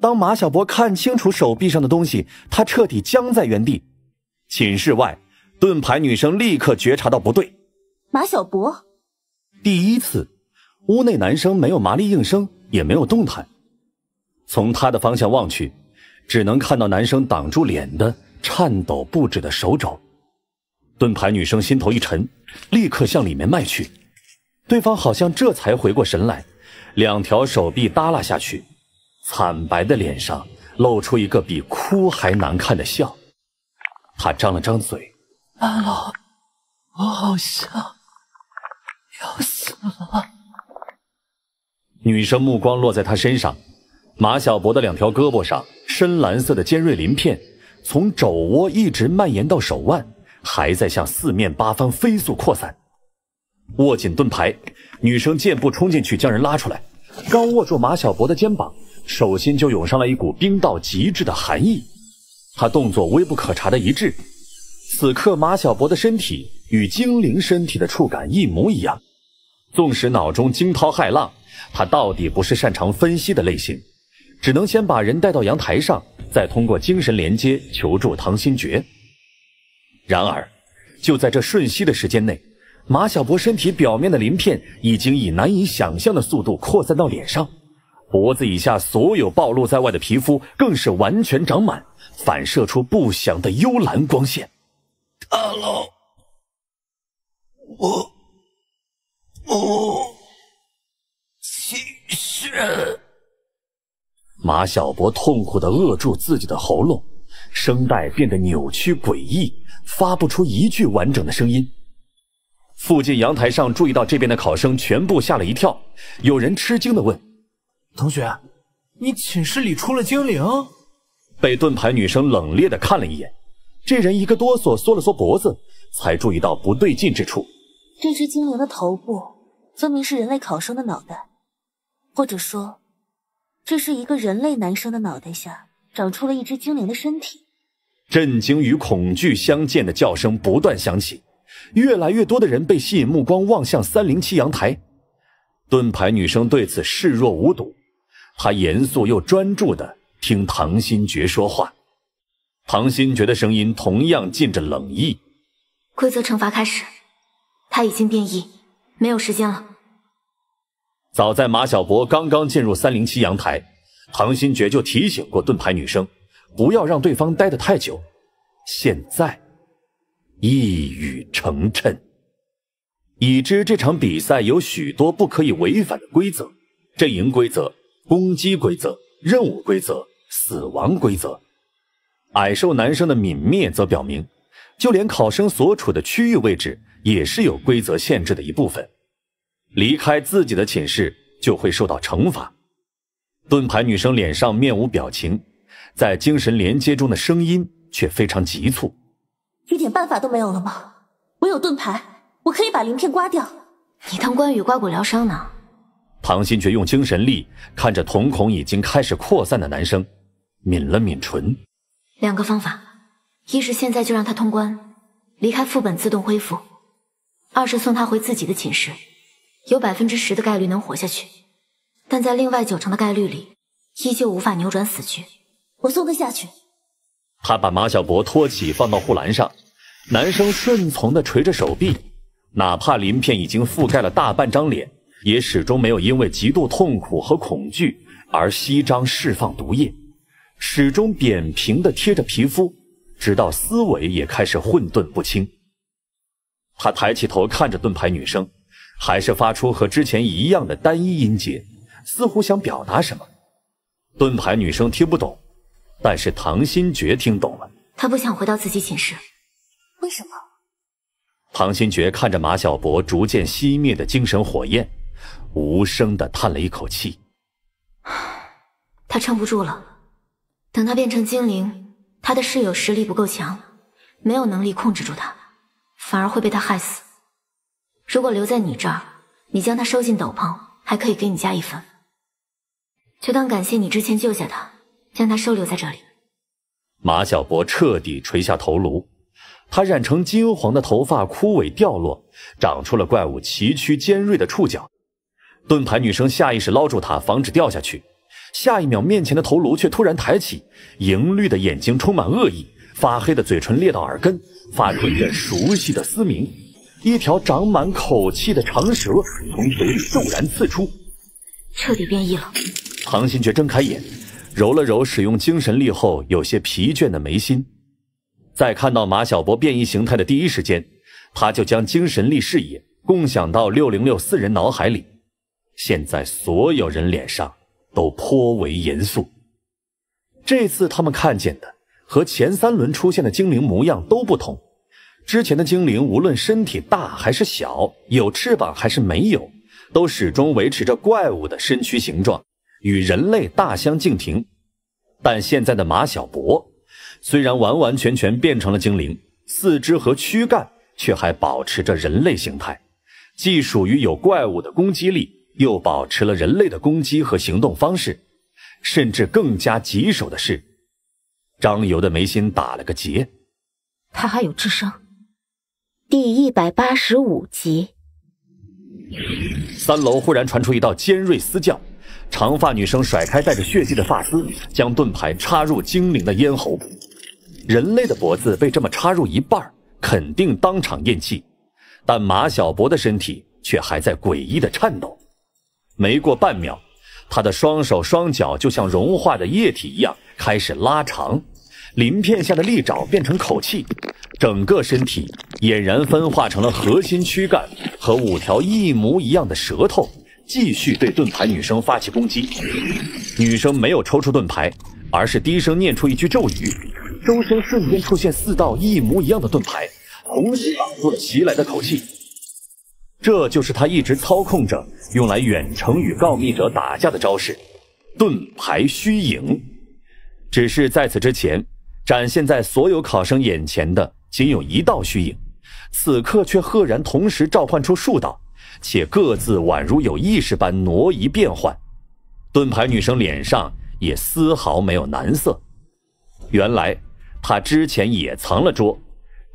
当马小博看清楚手臂上的东西，他彻底僵在原地。寝室外，盾牌女生立刻觉察到不对。马小博，第一次。屋内男生没有麻利应声，也没有动弹。从他的方向望去，只能看到男生挡住脸的颤抖不止的手肘。盾牌女生心头一沉，立刻向里面迈去。对方好像这才回过神来，两条手臂耷拉下去，惨白的脸上露出一个比哭还难看的笑。他张了张嘴：“阿老，我好像要死了。”女生目光落在他身上，马小博的两条胳膊上深蓝色的尖锐鳞片从肘窝一直蔓延到手腕，还在向四面八方飞速扩散。握紧盾牌，女生箭步冲进去将人拉出来，刚握住马小博的肩膀，手心就涌上了一股冰到极致的寒意。她动作微不可察的一致，此刻马小博的身体与精灵身体的触感一模一样。纵使脑中惊涛骇浪，他到底不是擅长分析的类型，只能先把人带到阳台上，再通过精神连接求助唐心觉。然而，就在这瞬息的时间内，马小波身体表面的鳞片已经以难以想象的速度扩散到脸上，脖子以下所有暴露在外的皮肤更是完全长满，反射出不祥的幽蓝光线。大佬，我。哦，寝室。马小博痛苦的扼住自己的喉咙，声带变得扭曲诡异，发不出一句完整的声音。附近阳台上注意到这边的考生全部吓了一跳，有人吃惊的问：“同学，你寝室里出了精灵？”被盾牌女生冷冽的看了一眼，这人一个哆嗦，缩了缩脖子，才注意到不对劲之处。这只精灵的头部。分明是人类考生的脑袋，或者说，这是一个人类男生的脑袋下长出了一只精灵的身体。震惊与恐惧相间的叫声不断响起，越来越多的人被吸引目光望向三零七阳台。盾牌女生对此视若无睹，她严肃又专注地听唐心珏说话。唐心珏的声音同样浸着冷意。规则惩罚开始，他已经变异。没有时间了。早在马小博刚刚进入三零七阳台，唐心觉就提醒过盾牌女生，不要让对方待得太久。现在，一语成谶。已知这场比赛有许多不可以违反的规则：阵营规则、攻击规则、任务规则、死亡规则。矮瘦男生的泯灭，则表明。就连考生所处的区域位置也是有规则限制的一部分，离开自己的寝室就会受到惩罚。盾牌女生脸上面无表情，在精神连接中的声音却非常急促。一点办法都没有了吗？我有盾牌，我可以把鳞片刮掉。你当关羽刮骨疗伤呢？唐心却用精神力看着瞳孔已经开始扩散的男生，抿了抿唇。两个方法。一是现在就让他通关，离开副本自动恢复；二是送他回自己的寝室，有百分之十的概率能活下去，但在另外九成的概率里，依旧无法扭转死局。我送他下去。他把马小博托起，放到护栏上。男生顺从地垂着手臂，哪怕鳞片已经覆盖了大半张脸，也始终没有因为极度痛苦和恐惧而吸张释放毒液，始终扁平地贴着皮肤。直到思维也开始混沌不清，他抬起头看着盾牌女生，还是发出和之前一样的单一音节，似乎想表达什么。盾牌女生听不懂，但是唐心珏听懂了。她不想回到自己寝室，为什么？唐心珏看着马小博逐渐熄灭的精神火焰，无声的叹了一口气。他 [SIGHS] 撑不住了，等他变成精灵。他的室友实力不够强，没有能力控制住他，反而会被他害死。如果留在你这儿，你将他收进斗篷，还可以给你加一分，就当感谢你之前救下他，将他收留在这里。马小博彻底垂下头颅，他染成金黄的头发枯萎掉落，长出了怪物崎岖尖锐的触角。盾牌女生下意识捞住他，防止掉下去。下一秒，面前的头颅却突然抬起，莹绿的眼睛充满恶意，发黑的嘴唇裂到耳根，发出一阵熟悉的嘶鸣。一条长满口气的长蛇从嘴里骤然刺出，彻底变异了。唐心却睁开眼，揉了揉使用精神力后有些疲倦的眉心。在看到马小波变异形态的第一时间，他就将精神力视野共享到六零六四人脑海里。现在所有人脸上。都颇为严肃。这次他们看见的和前三轮出现的精灵模样都不同。之前的精灵无论身体大还是小，有翅膀还是没有，都始终维持着怪物的身躯形状，与人类大相径庭。但现在的马小博，虽然完完全全变成了精灵，四肢和躯干却还保持着人类形态，既属于有怪物的攻击力。又保持了人类的攻击和行动方式，甚至更加棘手的是，张尤的眉心打了个结。他还有智商。第一百八十五集，三楼忽然传出一道尖锐嘶叫，长发女生甩开带着血迹的发丝，将盾牌插入精灵的咽喉。人类的脖子被这么插入一半，肯定当场咽气。但马小博的身体却还在诡异的颤抖。没过半秒，他的双手双脚就像融化的液体一样开始拉长，鳞片下的利爪变成口气，整个身体俨然分化成了核心躯干和五条一模一样的舌头，继续对盾牌女生发起攻击。女生没有抽出盾牌，而是低声念出一句咒语，周身瞬间出现四道一模一样的盾牌，同时挡住了袭来的口气。这就是他一直操控着用来远程与告密者打架的招式——盾牌虚影。只是在此之前，展现在所有考生眼前的仅有一道虚影，此刻却赫然同时召唤出数道，且各自宛如有意识般挪移变换。盾牌女生脸上也丝毫没有难色。原来她之前也藏了拙，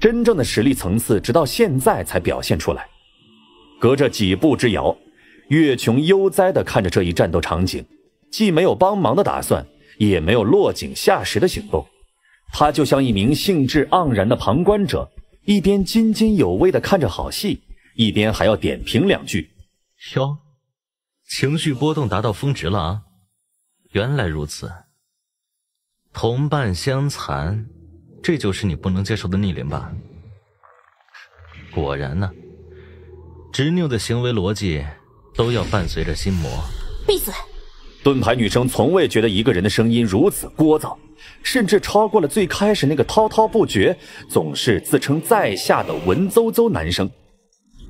真正的实力层次直到现在才表现出来。隔着几步之遥，月琼悠哉地看着这一战斗场景，既没有帮忙的打算，也没有落井下石的行动。他就像一名兴致盎然的旁观者，一边津津有味地看着好戏，一边还要点评两句：“哟，情绪波动达到峰值了啊！原来如此，同伴相残，这就是你不能接受的逆鳞吧？果然呢。”执拗的行为逻辑都要伴随着心魔。闭嘴！盾牌女生从未觉得一个人的声音如此聒噪，甚至超过了最开始那个滔滔不绝、总是自称在下的文绉绉男生。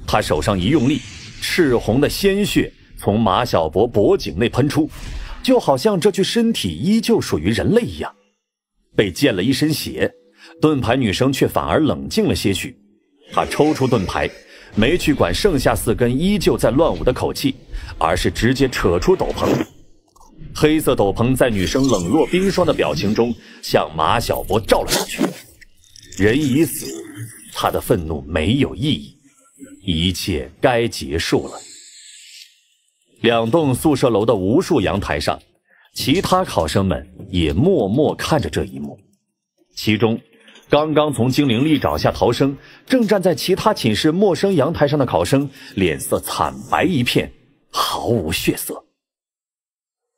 他手上一用力，赤红的鲜血从马小博脖颈内喷出，就好像这具身体依旧属于人类一样。被溅了一身血，盾牌女生却反而冷静了些许。她抽出盾牌。没去管剩下四根依旧在乱舞的口气，而是直接扯出斗篷，黑色斗篷在女生冷若冰霜的表情中向马小波照了上去。人已死，他的愤怒没有意义，一切该结束了。两栋宿舍楼的无数阳台上，其他考生们也默默看着这一幕，其中。刚刚从精灵利爪下逃生，正站在其他寝室陌生阳台上的考生脸色惨白一片，毫无血色。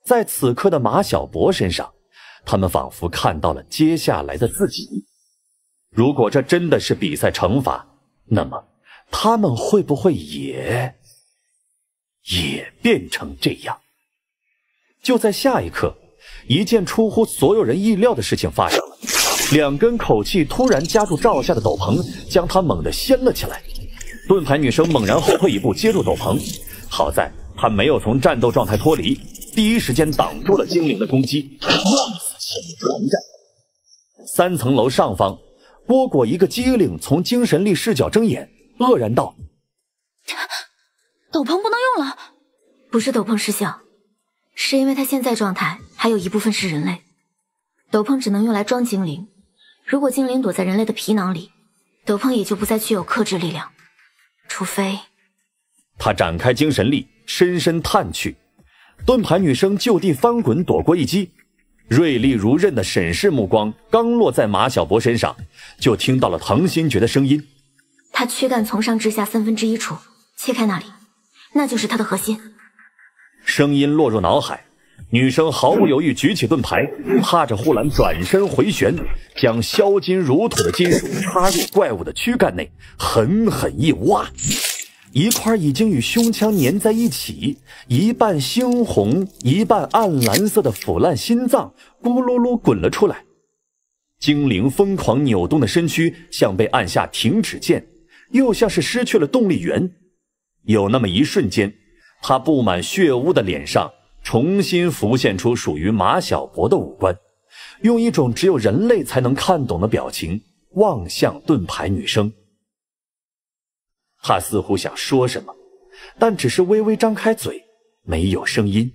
在此刻的马小博身上，他们仿佛看到了接下来的自己。如果这真的是比赛惩罚，那么他们会不会也也变成这样？就在下一刻，一件出乎所有人意料的事情发生了。两根口气突然夹住罩下的斗篷，将他猛地掀了起来。盾牌女生猛然后退一步，接住斗篷。好在她没有从战斗状态脱离，第一时间挡住了精灵的攻击。三层楼上方，波果一个机灵，从精神力视角睁眼，愕然道：“斗篷不能用了，不是斗篷失效，是因为他现在状态还有一部分是人类，斗篷只能用来装精灵。”如果精灵躲在人类的皮囊里，斗篷也就不再具有克制力量，除非他展开精神力，深深探去。盾牌女生就地翻滚，躲过一击。锐利如刃的审视目光刚落在马小博身上，就听到了唐新觉的声音：“他躯干从上至下三分之一处切开那里，那就是他的核心。”声音落入脑海。女生毫不犹豫举起盾牌，趴着护栏转身回旋，将削金如土的金属插入怪物的躯干内，狠狠一挖，一块已经与胸腔粘在一起、一半猩红一半暗蓝色的腐烂心脏咕噜噜滚了出来。精灵疯狂扭动的身躯像被按下停止键，又像是失去了动力源。有那么一瞬间，他布满血污的脸上。重新浮现出属于马小博的五官，用一种只有人类才能看懂的表情望向盾牌女生。他似乎想说什么，但只是微微张开嘴，没有声音，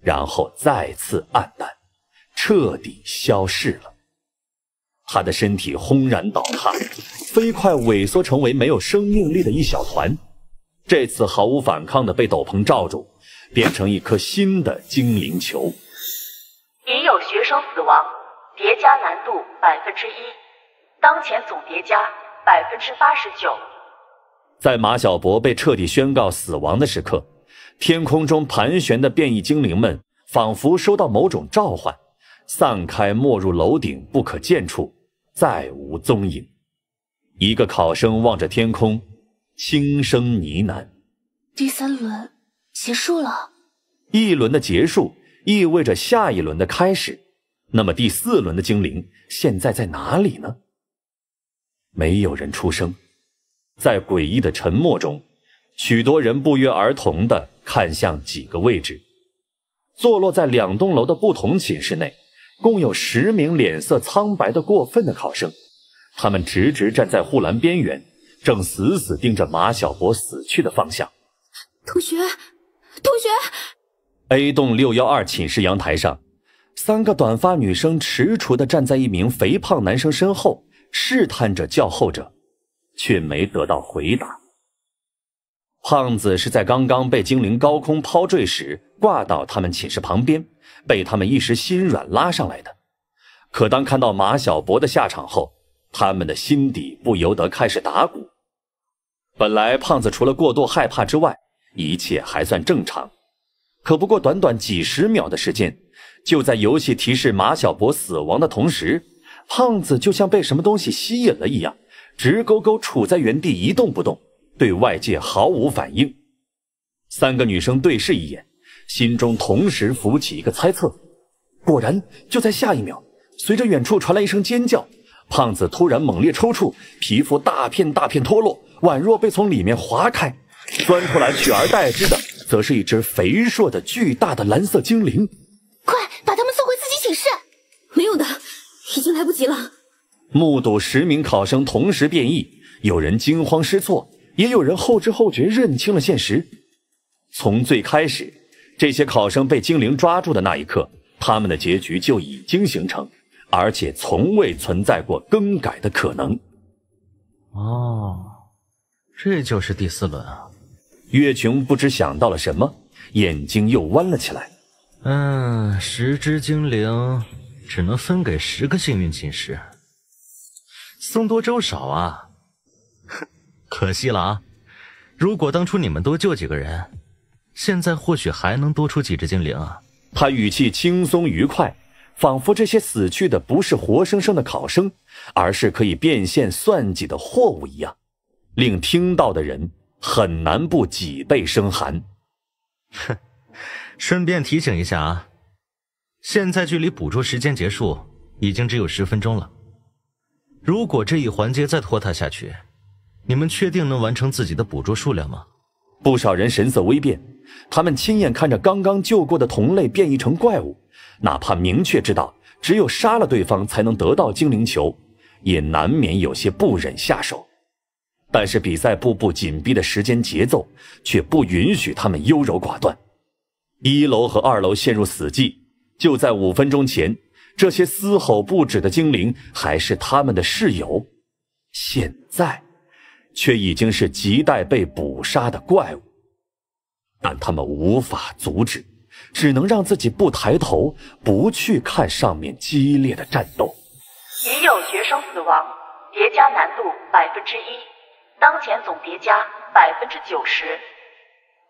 然后再次暗淡，彻底消逝了。他的身体轰然倒塌，飞快萎缩成为没有生命力的一小团，这次毫无反抗的被斗篷罩住。变成一颗新的精灵球。已有学生死亡，叠加难度百分之一，当前总叠加百分之八十九。在马小博被彻底宣告死亡的时刻，天空中盘旋的变异精灵们仿佛收到某种召唤，散开没入楼顶不可见处，再无踪影。一个考生望着天空，轻声呢喃：“第三轮。”结束了，一轮的结束意味着下一轮的开始。那么第四轮的精灵现在在哪里呢？没有人出声，在诡异的沉默中，许多人不约而同的看向几个位置，坐落在两栋楼的不同寝室内，共有十名脸色苍白的过分的考生，他们直直站在护栏边缘，正死死盯着马小博死去的方向。同学。同学，A 栋六幺二寝室阳台上，三个短发女生踟蹰的站在一名肥胖男生身后，试探着叫后者，却没得到回答。胖子是在刚刚被精灵高空抛坠时挂到他们寝室旁边，被他们一时心软拉上来的。可当看到马小博的下场后，他们的心底不由得开始打鼓。本来胖子除了过度害怕之外，一切还算正常，可不过短短几十秒的时间，就在游戏提示马小博死亡的同时，胖子就像被什么东西吸引了一样，直勾勾杵在原地一动不动，对外界毫无反应。三个女生对视一眼，心中同时浮起一个猜测。果然，就在下一秒，随着远处传来一声尖叫，胖子突然猛烈抽搐，皮肤大片大片脱落，宛若被从里面划开。钻出来，取而代之的，则是一只肥硕的、巨大的蓝色精灵。快把他们送回自己寝室！没有的，已经来不及了。目睹十名考生同时变异，有人惊慌失措，也有人后知后觉认清了现实。从最开始，这些考生被精灵抓住的那一刻，他们的结局就已经形成，而且从未存在过更改的可能。哦，这就是第四轮啊！月琼不知想到了什么，眼睛又弯了起来。嗯，十只精灵只能分给十个幸运金石，僧多粥少啊！哼，[LAUGHS] 可惜了啊！如果当初你们多救几个人，现在或许还能多出几只精灵啊！他语气轻松愉快，仿佛这些死去的不是活生生的考生，而是可以变现算计的货物一样，令听到的人。很难不脊背生寒。哼，[LAUGHS] 顺便提醒一下啊，现在距离捕捉时间结束已经只有十分钟了。如果这一环节再拖沓下去，你们确定能完成自己的捕捉数量吗？不少人神色微变，他们亲眼看着刚刚救过的同类变异成怪物，哪怕明确知道只有杀了对方才能得到精灵球，也难免有些不忍下手。但是比赛步步紧逼的时间节奏却不允许他们优柔寡断。一楼和二楼陷入死寂。就在五分钟前，这些嘶吼不止的精灵还是他们的室友，现在，却已经是亟待被捕杀的怪物。但他们无法阻止，只能让自己不抬头，不去看上面激烈的战斗。已有学生死亡，叠加难度百分之一。当前总叠加百分之九十，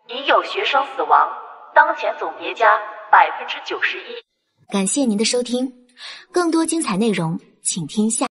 已有学生死亡。当前总叠加百分之九十一。感谢您的收听，更多精彩内容请听下。